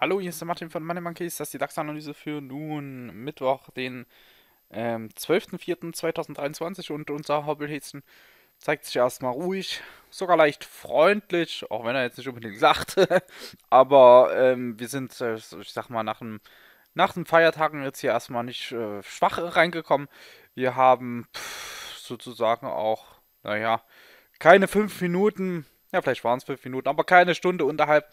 Hallo, hier ist der Martin von Money Monkeys. Das ist die DAX-Analyse für nun Mittwoch, den ähm, 12.04.2023. Und unser Hobbelhetzen zeigt sich erstmal ruhig, sogar leicht freundlich, auch wenn er jetzt nicht unbedingt lacht. Aber ähm, wir sind, äh, ich sag mal, nach dem nach den Feiertagen jetzt hier erstmal nicht äh, schwach reingekommen. Wir haben pff, sozusagen auch naja, keine fünf Minuten, ja, vielleicht waren es fünf Minuten, aber keine Stunde unterhalb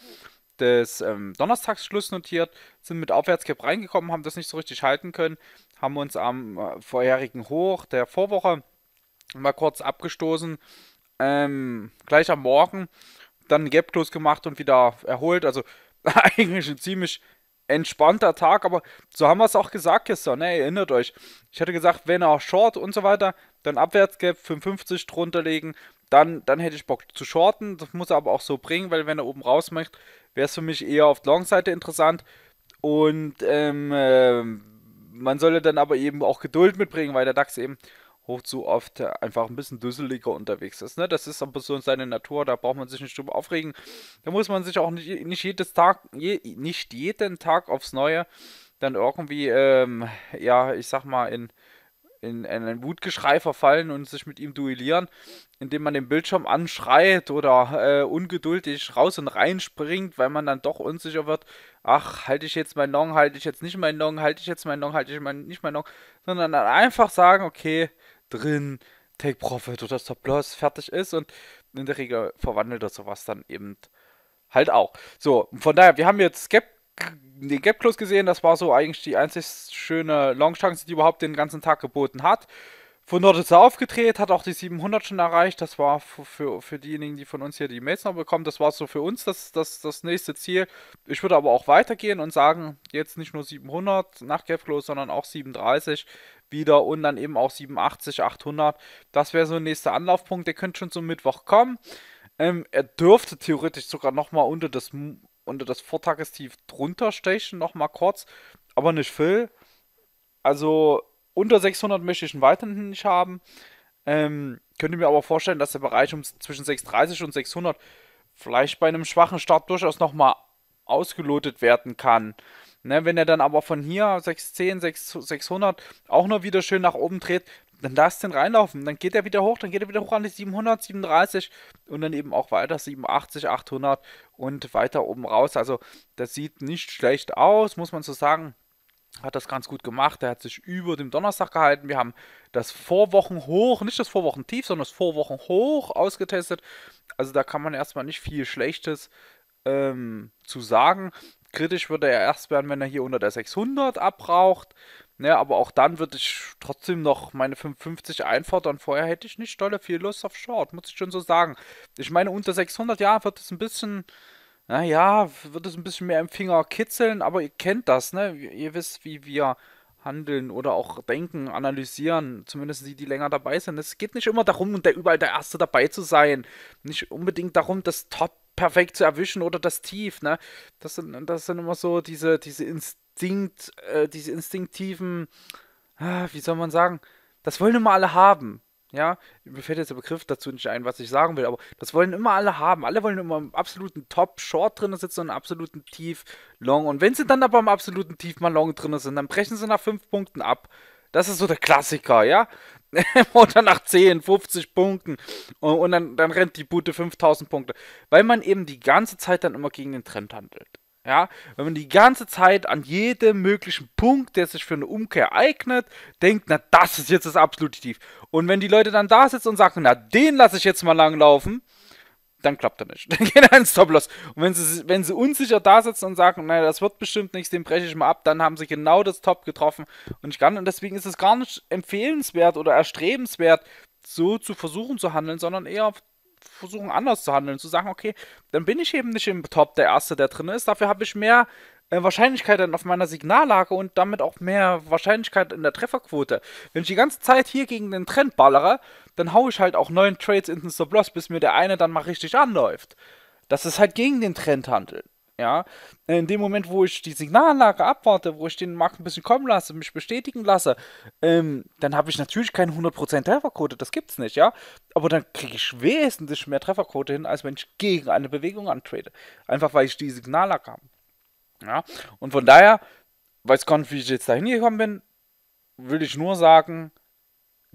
des ähm, Donnerstagsschluss notiert, sind mit Aufwärtskip reingekommen, haben das nicht so richtig halten können, haben uns am äh, vorherigen Hoch der Vorwoche mal kurz abgestoßen, ähm, gleich am Morgen, dann Gap Close gemacht und wieder erholt, also eigentlich ein ziemlich entspannter Tag, aber so haben wir es auch gesagt gestern, ne? erinnert euch, ich hatte gesagt, wenn er short und so weiter, dann Abwärtsgap 55 drunter legen, dann, dann hätte ich Bock zu shorten. Das muss er aber auch so bringen, weil wenn er oben raus möchte, wäre es für mich eher auf der Long-Seite interessant. Und ähm, ähm, man solle dann aber eben auch Geduld mitbringen, weil der DAX eben hoch zu oft einfach ein bisschen düsseliger unterwegs ist. Ne? Das ist aber so seine Natur, da braucht man sich nicht drüber aufregen. Da muss man sich auch nicht, nicht, jedes Tag, je, nicht jeden Tag aufs Neue dann irgendwie, ähm, ja, ich sag mal, in in, ein Wutgeschrei verfallen und sich mit ihm duellieren, indem man den Bildschirm anschreit oder äh, ungeduldig raus und rein springt, weil man dann doch unsicher wird. Ach, halte ich jetzt meinen Long, halte ich jetzt nicht meinen Long, halte ich jetzt meinen Long, halte ich mein, nicht meinen Long, sondern dann einfach sagen, okay, drin, Take Profit oder Stop Loss, fertig ist und in der Regel verwandelt er sowas dann eben halt auch. So, von daher, wir haben jetzt Skept den Gap Close gesehen. Das war so eigentlich die einzig schöne Longchance, die überhaupt den ganzen Tag geboten hat. Von dort ist er aufgedreht, hat auch die 700 schon erreicht. Das war für, für, diejenigen, die von uns hier die Mails noch bekommen, das war so für uns das, das, das nächste Ziel. Ich würde aber auch weitergehen und sagen, jetzt nicht nur 700 nach Gap Close, sondern auch 37 wieder und dann eben auch 87, 800. Das wäre so ein nächster Anlaufpunkt. Der könnte schon zum Mittwoch kommen. Ähm, er dürfte theoretisch sogar nochmal unter das unter das Vortagestief drunter stechen, nochmal kurz, aber nicht viel. Also unter 600 möchte ich ihn weiterhin nicht haben. Ähm, könnte mir aber vorstellen, dass der Bereich um, zwischen 630 und 600 vielleicht bei einem schwachen Start durchaus nochmal ausgelotet werden kann. Ne, wenn er dann aber von hier 610, 600 auch noch wieder schön nach oben dreht, dann lass den reinlaufen. Dann geht er wieder hoch, dann geht er wieder hoch an die 700, 37 und dann eben auch weiter 87, 800 und weiter oben raus. Also das sieht nicht schlecht aus, muss man so sagen. Hat das ganz gut gemacht. Er hat sich über dem Donnerstag gehalten. Wir haben das Vorwochenhoch, nicht das Vorwochentief, sondern das Vorwochenhoch ausgetestet. Also da kann man erstmal nicht viel Schlechtes ähm, zu sagen. Kritisch würde er erst werden, wenn er hier unter der 600 abbraucht. Ne, aber auch dann würde ich trotzdem noch meine 55 einfordern. Vorher hätte ich nicht tolle viel Lust auf Short, muss ich schon so sagen. Ich meine, unter 600, ja, wird es ein bisschen, naja, wird es ein bisschen mehr im Finger kitzeln, aber ihr kennt das, ne? Ihr wisst, wie wir handeln oder auch denken, analysieren, zumindest die, die länger dabei sind. Es geht nicht immer darum, überall der Erste dabei zu sein. Nicht unbedingt darum, das Top perfekt zu erwischen oder das Tief, ne? Das sind, das sind immer so diese, diese Instinkte Instinkt, äh, diese instinktiven, äh, wie soll man sagen, das wollen immer alle haben. Ja, mir fällt jetzt der Begriff dazu nicht ein, was ich sagen will, aber das wollen immer alle haben. Alle wollen immer im absoluten Top-Short drin sitzen und im absoluten Tief-Long. Und wenn sie dann aber im absoluten Tief mal Long drin sind, dann brechen sie nach 5 Punkten ab. Das ist so der Klassiker, ja? Oder nach 10, 50 Punkten. Und, und dann, dann rennt die Bude 5000 Punkte. Weil man eben die ganze Zeit dann immer gegen den Trend handelt. Ja, wenn man die ganze Zeit an jedem möglichen Punkt, der sich für eine Umkehr eignet, denkt, na, das ist jetzt das absolute Tief. Und wenn die Leute dann da sitzen und sagen, na, den lasse ich jetzt mal langlaufen, dann klappt er nicht. Dann geht er ins Stop-Loss. Und wenn sie, wenn sie unsicher da sitzen und sagen, naja, das wird bestimmt nichts, den breche ich mal ab, dann haben sie genau das Top getroffen. Und ich kann, und deswegen ist es gar nicht empfehlenswert oder erstrebenswert, so zu versuchen zu handeln, sondern eher versuchen anders zu handeln, zu sagen, okay, dann bin ich eben nicht im Top der Erste, der drin ist, dafür habe ich mehr äh, Wahrscheinlichkeit dann auf meiner Signallage und damit auch mehr Wahrscheinlichkeit in der Trefferquote. Wenn ich die ganze Zeit hier gegen den Trend ballere, dann haue ich halt auch neun Trades in den Stop-Loss, bis mir der eine dann mal richtig anläuft. Das ist halt gegen den Trend handeln. Ja, äh, in dem Moment, wo ich die Signallage abwarte, wo ich den Markt ein bisschen kommen lasse, mich bestätigen lasse, ähm, dann habe ich natürlich keine 100% Trefferquote, das gibt es nicht, ja. Aber dann kriege ich wesentlich mehr Trefferquote hin, als wenn ich gegen eine Bewegung antrete. Einfach weil ich die Signallage habe. Ja, und von daher, weiß gar wie ich jetzt da hingekommen bin, will ich nur sagen,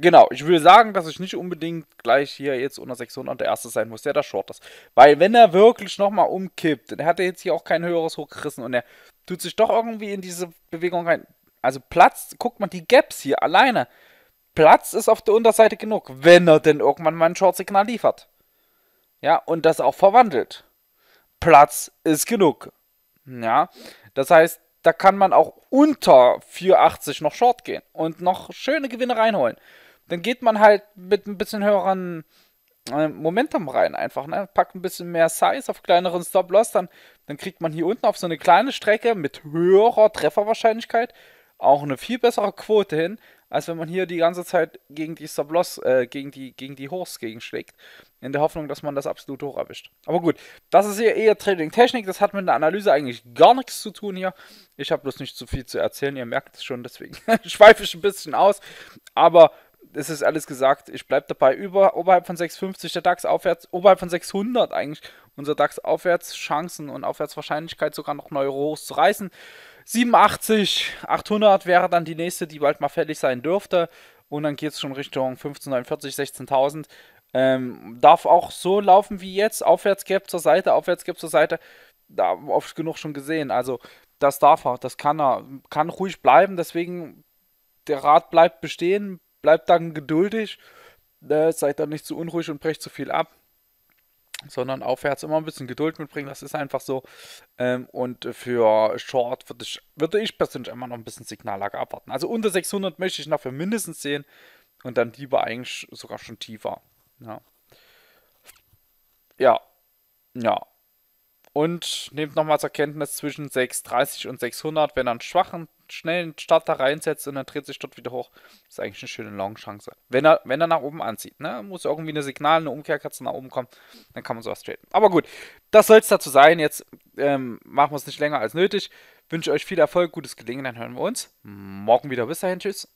Genau, ich will sagen, dass ich nicht unbedingt gleich hier jetzt unter 600 der Erste sein muss, der da short ist. Weil wenn er wirklich nochmal umkippt, dann hat er jetzt hier auch kein höheres hochgerissen und er tut sich doch irgendwie in diese Bewegung rein. Also Platz, guckt man die Gaps hier alleine. Platz ist auf der Unterseite genug, wenn er denn irgendwann mal ein Short-Signal liefert. Ja, und das auch verwandelt. Platz ist genug. Ja, das heißt, da kann man auch unter 4,80 noch Short gehen und noch schöne Gewinne reinholen dann geht man halt mit ein bisschen höheren äh, Momentum rein einfach, ne? Packt ein bisschen mehr Size auf kleineren Stop-Loss, dann, dann kriegt man hier unten auf so eine kleine Strecke mit höherer Trefferwahrscheinlichkeit auch eine viel bessere Quote hin, als wenn man hier die ganze Zeit gegen die Stop-Loss, äh, gegen die, gegen die Horse gegenschlägt, in der Hoffnung, dass man das absolut hoch erwischt. Aber gut, das ist hier eher Trading-Technik, das hat mit der Analyse eigentlich gar nichts zu tun hier. Ich habe bloß nicht zu viel zu erzählen, ihr merkt es schon, deswegen schweife ich ein bisschen aus, aber es ist alles gesagt. Ich bleibe dabei. Über, oberhalb von 650 der DAX aufwärts, oberhalb von 600 eigentlich unser DAX Aufwärtschancen und Aufwärtswahrscheinlichkeit sogar noch neue Hochs zu reißen. 87, 800 wäre dann die nächste, die bald mal fertig sein dürfte. Und dann geht es schon Richtung 1549, 16.000. Ähm, darf auch so laufen wie jetzt. Aufwärtsgap zur Seite, Aufwärtsgap zur Seite. Da oft genug schon gesehen. Also, das darf er, das kann er. Kann ruhig bleiben. Deswegen, der Rat bleibt bestehen bleibt dann geduldig, äh, seid dann nicht zu unruhig und brecht zu viel ab, sondern aufwärts immer ein bisschen Geduld mitbringen, das ist einfach so. Ähm, und für Short würde ich, würde ich persönlich immer noch ein bisschen Signallager abwarten. Also unter 600 möchte ich dafür mindestens sehen und dann lieber eigentlich sogar schon tiefer. Ja. Ja. ja. Und nehmt nochmal zur Kenntnis zwischen 630 und 600, wenn ihr einen schwachen schnell einen Starter reinsetzt und dann dreht sich dort wieder hoch. Das ist eigentlich eine schöne Long-Chance. Wenn er, wenn er nach oben anzieht, ne? muss irgendwie eine Signal, eine Umkehrkatze nach oben kommen, dann kann man sowas traden. Aber gut, das soll es dazu sein. Jetzt ähm, machen wir es nicht länger als nötig. Wünsche euch viel Erfolg, gutes Gelingen, dann hören wir uns morgen wieder. Bis dahin, tschüss.